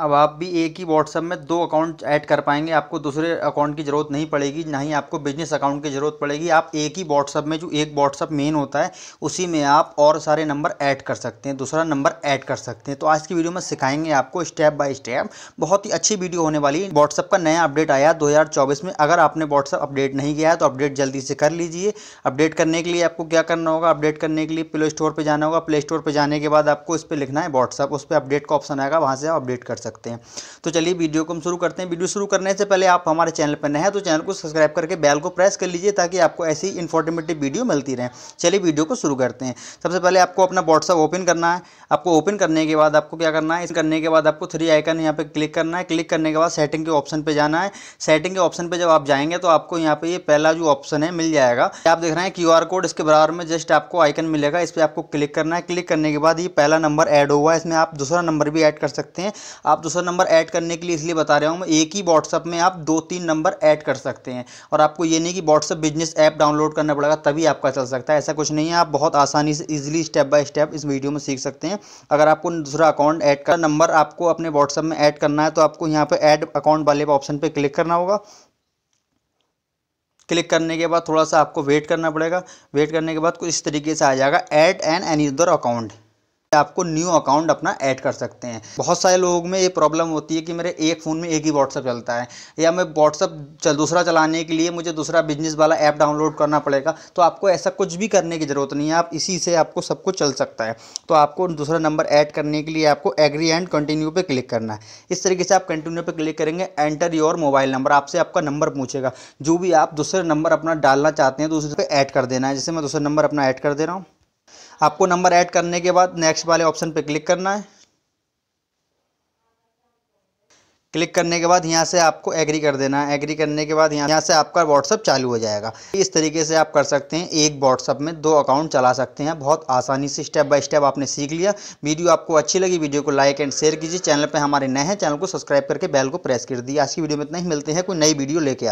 अब आप भी एक ही व्हाट्सअप में दो अकाउंट ऐड कर पाएंगे आपको दूसरे अकाउंट की ज़रूरत नहीं पड़ेगी ना ही आपको बिजनेस अकाउंट की ज़रूरत पड़ेगी आप एक ही व्हाट्सअप में जो एक व्हाट्सअप मेन होता है उसी में आप और सारे नंबर ऐड कर सकते हैं दूसरा नंबर ऐड कर सकते हैं तो आज की वीडियो में सिखाएंगे आपको स्टेप बाय स्टेप बहुत ही अच्छी वीडियो होने वाली है व्हाट्सअप का नया अपडेट आया दो में अगर आपने व्हाट्सअप अपडेट नहीं किया है तो अपडेट जल्दी से कर लीजिए अपडेट करने के लिए आपको क्या करना होगा अपडेट करने के लिए प्ले स्टोर पर जाना होगा प्ले स्टोर पर जाने के बाद आपको इस पर लिखना है व्हाट्सअप उस पर अपडेट का ऑप्शन आएगा वहाँ से आप अपडेट कर सकते हैं तो चलिए वीडियो को हम शुरू करते हैं वीडियो शुरू करने से पहले आप हमारे चैनल पर नए हैं तो चैनल को सब्सक्राइब करके बैल को प्रेस कर लीजिए ताकि आपको ऐसी इन्फॉर्मेटिव वीडियो मिलती रहे चलिए वीडियो को शुरू करते हैं सबसे पहले आपको अपना व्हाट्सअप ओपन करना है आपको ओपन करने के बाद आपको क्या करना है इस करने के बाद आपको थ्री आइकन यहाँ पर क्लिक करना है क्लिक करने के बाद सेटिंग के ऑप्शन पर जाना है सेटिंग के ऑप्शन पर जब आप जाएंगे तो आपको यहाँ पर ये पहला जो ऑप्शन है मिल जाएगा आप देख रहे हैं क्यू कोड इसके बराबर में जस्ट आपको आइकन मिलेगा इस पर आपको क्लिक करना है क्लिक करने के बाद ये पहला नंबर ऐड हुआ है इसमें आप दूसरा नंबर भी ऐड कर सकते हैं आप दूसरा नंबर ऐड करने के लिए इसलिए बता रहा हूँ मैं एक ही व्हाट्सअप में आप दो तीन नंबर ऐड कर सकते हैं और आपको ये नहीं कि व्हाट्सअप बिजनेस ऐप डाउनलोड करना पड़ेगा तभी आपका चल सकता है ऐसा कुछ नहीं है आप बहुत आसानी से ईजिली स्टेप बाय स्टेप इस वीडियो में सीख सकते हैं अगर आपको दूसरा अकाउंट ऐड का नंबर आपको अपने व्हाट्सअप में ऐड करना है तो आपको यहाँ पर ऐड अकाउंट वाले ऑप्शन पर क्लिक करना होगा क्लिक करने के बाद थोड़ा सा आपको वेट करना पड़ेगा वेट करने के बाद कुछ इस तरीके से आ जाएगा add an any other account आपको न्यू अकाउंट अपना ऐड कर सकते हैं बहुत सारे लोगों में ये प्रॉब्लम होती है कि मेरे एक फ़ोन में एक ही व्हाट्सअप चलता है या मैं व्हाट्सअप चल दूसरा चलाने के लिए मुझे दूसरा बिजनेस वाला ऐप डाउनलोड करना पड़ेगा तो आपको ऐसा कुछ भी करने की ज़रूरत नहीं है आप इसी से आपको सब कुछ चल सकता है तो आपको दूसरा नंबर ऐड करने के लिए आपको एग्री एंड कंटिन्यू पर क्लिक करना है इस तरीके से आप कंटिन्यू पर क्लिक करेंगे एंटर योर मोबाइल नंबर आपसे आपका नंबर पूछेगा जो भी आप दूसरे नंबर अपना डालना चाहते हैं तो उस पर ऐड कर देना है जैसे मैं दूसरा नंबर अपना ऐड कर दे रहा हूँ आपको नंबर ऐड करने के बाद नेक्स्ट वाले ऑप्शन पे क्लिक करना है क्लिक करने के बाद यहाँ से आपको एग्री कर देना है एग्री करने के बाद यहाँ से आपका व्हाट्सअप चालू हो जाएगा इस तरीके से आप कर सकते हैं एक व्हाट्सअप में दो अकाउंट चला सकते हैं बहुत आसानी से स्टेप बाय स्टेप आपने सीख लिया वीडियो आपको अच्छी लगी वीडियो को लाइक एंड शेयर कीजिए चैनल पर हमारे नए हैं चैनल को सब्सक्राइब करके बैल को प्रेस कर दिए आज की वीडियो में इतना ही मिलते हैं कोई नई वीडियो लेके आप